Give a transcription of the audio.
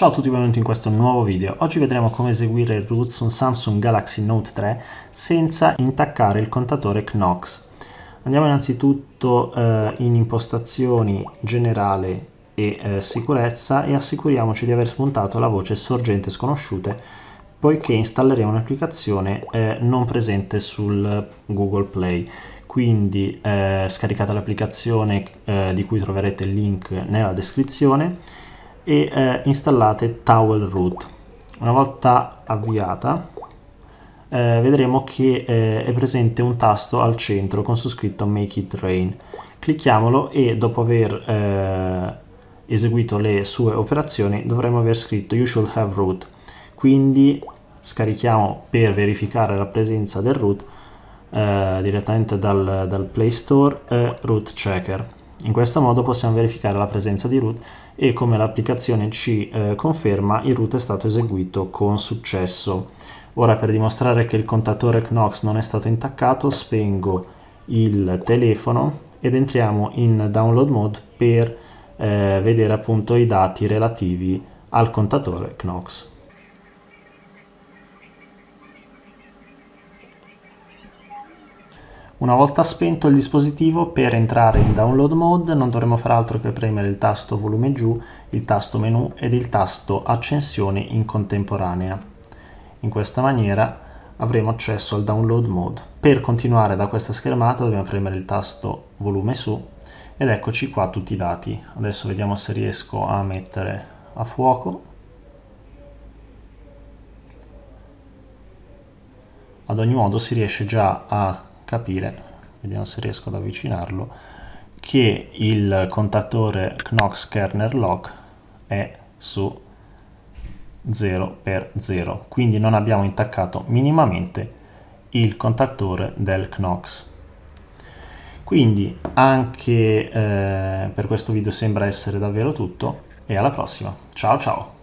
Ciao a tutti, benvenuti in questo nuovo video. Oggi vedremo come eseguire il root su un Samsung Galaxy Note 3 senza intaccare il contatore Knox. Andiamo innanzitutto eh, in impostazioni generale e eh, sicurezza e assicuriamoci di aver spuntato la voce sorgente sconosciute poiché installeremo un'applicazione eh, non presente sul Google Play quindi eh, scaricate l'applicazione eh, di cui troverete il link nella descrizione e eh, installate towel root una volta avviata eh, vedremo che eh, è presente un tasto al centro con su scritto make it rain clicchiamolo e dopo aver eh, eseguito le sue operazioni dovremo aver scritto you should have root quindi scarichiamo per verificare la presenza del root eh, direttamente dal, dal play store eh, root checker in questo modo possiamo verificare la presenza di root e come l'applicazione ci eh, conferma il root è stato eseguito con successo. Ora per dimostrare che il contatore Knox non è stato intaccato spengo il telefono ed entriamo in download mode per eh, vedere appunto i dati relativi al contatore Knox. Una volta spento il dispositivo, per entrare in download mode non dovremo fare altro che premere il tasto volume giù, il tasto menu ed il tasto accensione in contemporanea. In questa maniera avremo accesso al download mode. Per continuare da questa schermata dobbiamo premere il tasto volume su ed eccoci qua tutti i dati. Adesso vediamo se riesco a mettere a fuoco. Ad ogni modo si riesce già a capire, vediamo se riesco ad avvicinarlo, che il contatore Knox Kerner Lock è su 0x0, quindi non abbiamo intaccato minimamente il contattore del Knox. Quindi anche eh, per questo video sembra essere davvero tutto e alla prossima. Ciao ciao!